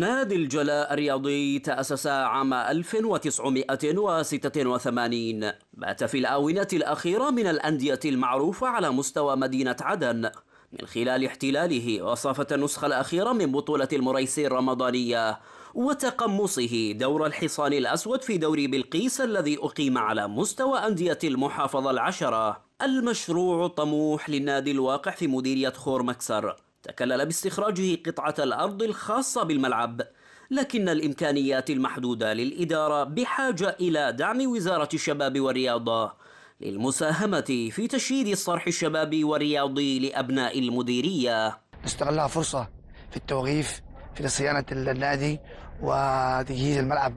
نادي الجلاء الرياضي تأسس عام 1986 بات في الآونة الأخيرة من الأندية المعروفة على مستوى مدينة عدن من خلال احتلاله وصافة النسخة الأخيرة من بطولة المريسي الرمضانية وتقمصه دور الحصان الأسود في دوري بلقيس الذي أقيم على مستوى أندية المحافظة العشرة المشروع طموح للنادي الواقع في مديرية خور مكسر تكلل باستخراجه قطعة الأرض الخاصة بالملعب لكن الإمكانيات المحدودة للإدارة بحاجة إلى دعم وزارة الشباب والرياضة للمساهمة في تشييد الصرح الشبابي والرياضي لأبناء المديرية نستغلها فرصة في التوظيف في صيانة النادي وتجهيز الملعب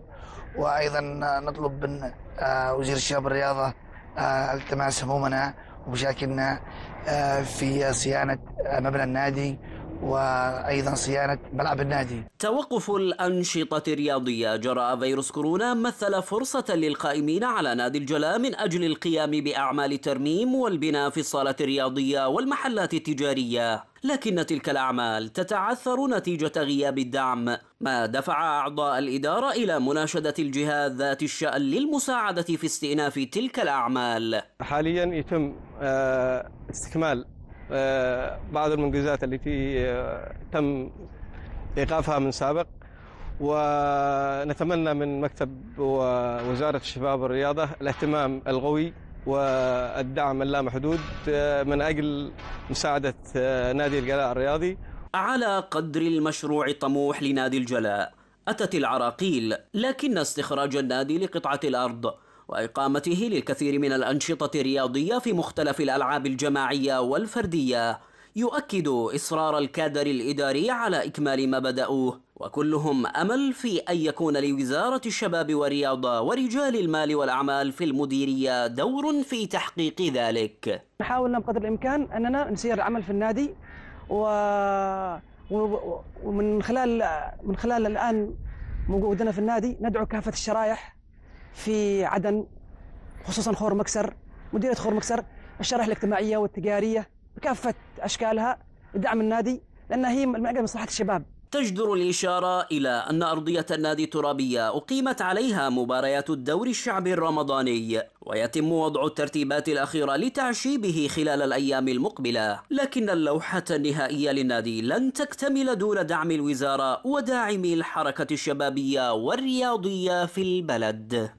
وأيضا نطلب من آه، وزير الشباب والرياضة آه، التماس همومنا وبشكلنا آه، في صيانة آه، مبنى النادي وايضا صيانه ملعب النادي. توقف الانشطه الرياضيه جراء فيروس كورونا مثل فرصه للقائمين على نادي الجلاء من اجل القيام باعمال الترميم والبناء في الصاله الرياضيه والمحلات التجاريه. لكن تلك الاعمال تتعثر نتيجه غياب الدعم ما دفع اعضاء الاداره الى مناشده الجهات ذات الشان للمساعده في استئناف تلك الاعمال حاليا يتم آه، استكمال آه، بعض المنجزات التي آه، تم ايقافها من سابق ونتمنى من مكتب ووزاره الشباب والرياضه الاهتمام القوي والدعم اللامحدود آه، من اجل مساعده نادي الجلاء الرياضي. على قدر المشروع طموح لنادي الجلاء اتت العراقيل لكن استخراج النادي لقطعه الارض وإقامته للكثير من الأنشطة الرياضية في مختلف الألعاب الجماعية والفردية يؤكد إصرار الكادر الإداري على إكمال ما بدأوه وكلهم أمل في أن يكون لوزارة الشباب والرياضة ورجال المال والأعمال في المديرية دور في تحقيق ذلك نحاول بقدر الإمكان أننا نسير العمل في النادي و... و... ومن خلال من خلال الآن وجودنا في النادي ندعو كافة الشرائح في عدن خصوصا خور مكسر مديريه خور مكسر الشرائح الاجتماعيه والتجاريه بكافه اشكالها لدعم النادي لانها هي من اجل مصلحه الشباب تجدر الإشارة إلى أن أرضية النادي الترابية أقيمت عليها مباريات الدوري الشعبي الرمضاني ويتم وضع الترتيبات الأخيرة لتعشيبه خلال الأيام المقبلة لكن اللوحة النهائية للنادي لن تكتمل دون دعم الوزارة وداعمي الحركة الشبابية والرياضية في البلد